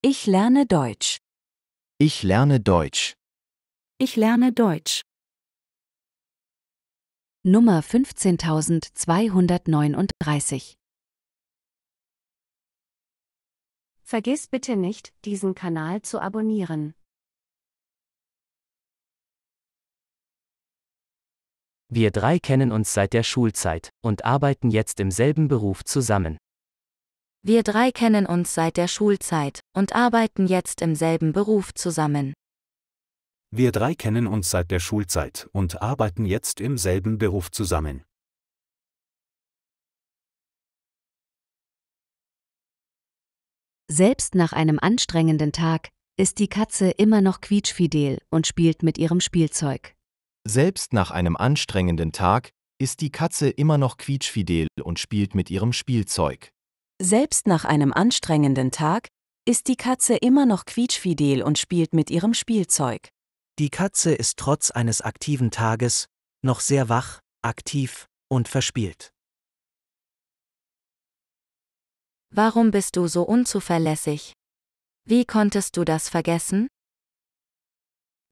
Ich lerne Deutsch. Ich lerne Deutsch. Ich lerne Deutsch. Nummer 15239. Vergiss bitte nicht, diesen Kanal zu abonnieren. Wir drei kennen uns seit der Schulzeit und arbeiten jetzt im selben Beruf zusammen. Wir drei kennen uns seit der Schulzeit und arbeiten jetzt im selben Beruf zusammen. Wir drei kennen uns seit der Schulzeit und arbeiten jetzt im selben Beruf zusammen. Selbst nach einem anstrengenden Tag ist die Katze immer noch quietschfidel und spielt mit ihrem Spielzeug. Selbst nach einem anstrengenden Tag ist die Katze immer noch quietschfidel und spielt mit ihrem Spielzeug. Selbst nach einem anstrengenden Tag ist die Katze immer noch quietschfidel und spielt mit ihrem Spielzeug. Die Katze ist trotz eines aktiven Tages noch sehr wach, aktiv und verspielt. Warum bist du so unzuverlässig? Wie konntest du das vergessen?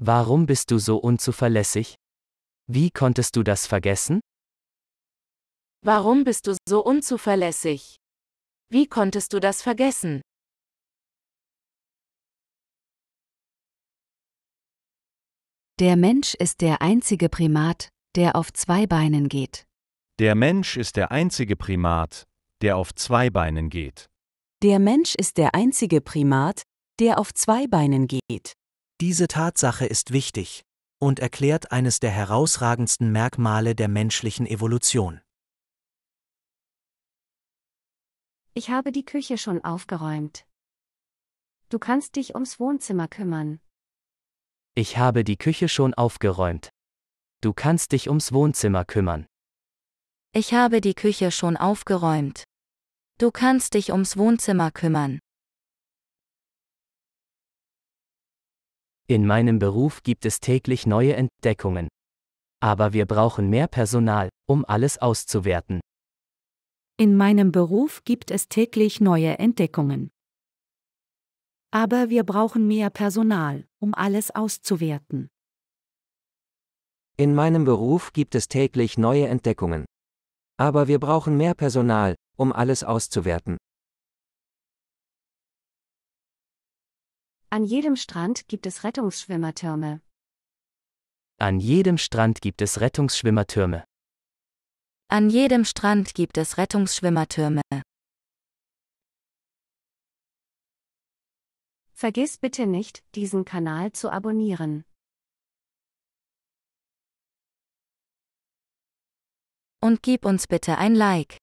Warum bist du so unzuverlässig? Wie konntest du das vergessen? Warum bist du so unzuverlässig? Wie konntest du das vergessen? Der Mensch ist der einzige Primat, der auf zwei Beinen geht. Der Mensch ist der einzige Primat, der auf zwei Beinen geht. Der Mensch ist der einzige Primat, der auf zwei Beinen geht. Diese Tatsache ist wichtig und erklärt eines der herausragendsten Merkmale der menschlichen Evolution. Ich habe die Küche schon aufgeräumt. Du kannst dich ums Wohnzimmer kümmern. Ich habe die Küche schon aufgeräumt. Du kannst dich ums Wohnzimmer kümmern. Ich habe die Küche schon aufgeräumt. Du kannst dich ums Wohnzimmer kümmern. In meinem Beruf gibt es täglich neue Entdeckungen. Aber wir brauchen mehr Personal, um alles auszuwerten. In meinem Beruf gibt es täglich neue Entdeckungen. Aber wir brauchen mehr Personal, um alles auszuwerten. In meinem Beruf gibt es täglich neue Entdeckungen. Aber wir brauchen mehr Personal, um alles auszuwerten. An jedem Strand gibt es Rettungsschwimmertürme. An jedem Strand gibt es Rettungsschwimmertürme. An jedem Strand gibt es Rettungsschwimmertürme. Vergiss bitte nicht, diesen Kanal zu abonnieren. Und gib uns bitte ein Like.